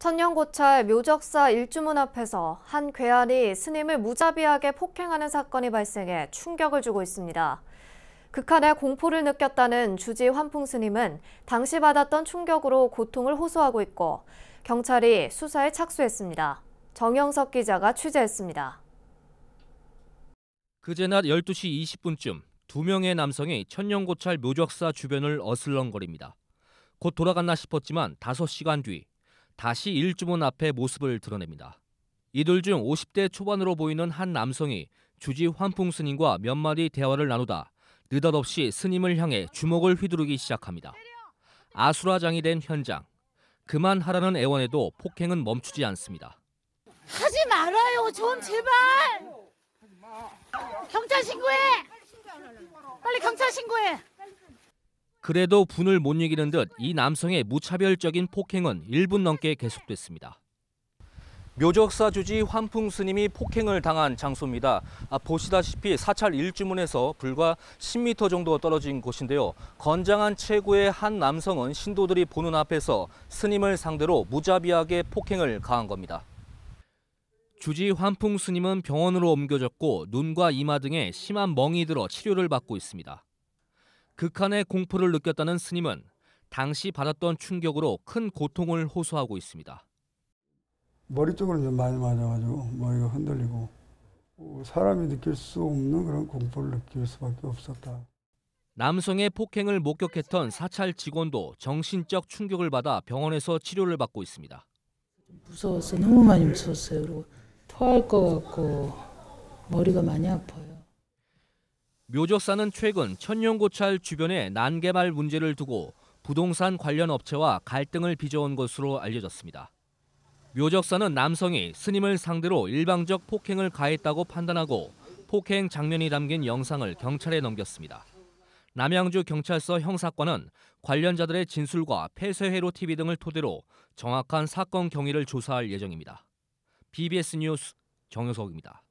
천년고찰 묘적사 일주문 앞에서 한 괴한이 스님을 무자비하게 폭행하는 사건이 발생해 충격을 주고 있습니다. 극한의 공포를 느꼈다는 주지 환풍 스님은 당시 받았던 충격으로 고통을 호소하고 있고 경찰이 수사에 착수했습니다. 정영석 기자가 취재했습니다. 그제 낮 12시 20분쯤 두 명의 남성이 천년고찰 묘적사 주변을 어슬렁거립니다. 곧 돌아갔나 싶었지만 5시간 뒤 다시 일주문 앞에 모습을 드러냅니다. 이들 중 50대 초반으로 보이는 한 남성이 주지 환풍 스님과 몇 마디 대화를 나누다 느닷없이 스님을 향해 주먹을 휘두르기 시작합니다. 아수라장이 된 현장. 그만하라는 애원에도 폭행은 멈추지 않습니다. 하지 말아요, 좀 제발. 경찰 신고해. 빨리 경찰 신고해. 그래도 분을 못 이기는 듯 이 남성의 무차별적인 폭행은 1분 넘게 계속됐습니다. 묘적사 주지 환풍 스님이 폭행을 당한 장소입니다. 아, 보시다시피 사찰 일주문에서 불과 10m 정도 떨어진 곳인데요. 건장한 체구의 한 남성은 신도들이 보는 앞에서 스님을 상대로 무자비하게 폭행을 가한 겁니다. 주지 환풍 스님은 병원으로 옮겨졌고 눈과 이마 등에 심한 멍이 들어 치료를 받고 있습니다. 극한의 공포를 느꼈다는 스님은 당시 받았던 충격으로 큰 고통을 호소하고 있습니다. 머리 쪽으로 좀 많이 맞아가지고 머리가 흔들리고 사람이 느낄 수 없는 그런 공포를 느낄 수밖에 없었다. 남성의 폭행을 목격했던 사찰 직원도 정신적 충격을 받아 병원에서 치료를 받고 있습니다. 무서웠어요. 너무 많이 무서웠어요. 그리고 토할 것 같고 머리가 많이 아파요. 묘적사는 최근 천연고찰 주변의 난개발 문제를 두고 부동산 관련 업체와 갈등을 빚어온 것으로 알려졌습니다. 묘적사는 남성이 스님을 상대로 일방적 폭행을 가했다고 판단하고 폭행 장면이 담긴 영상을 경찰에 넘겼습니다. 남양주 경찰서 형사과는 관련자들의 진술과 폐쇄회로 TV 등을 토대로 정확한 사건 경위를 조사할 예정입니다. BBS 뉴스 정효석입니다.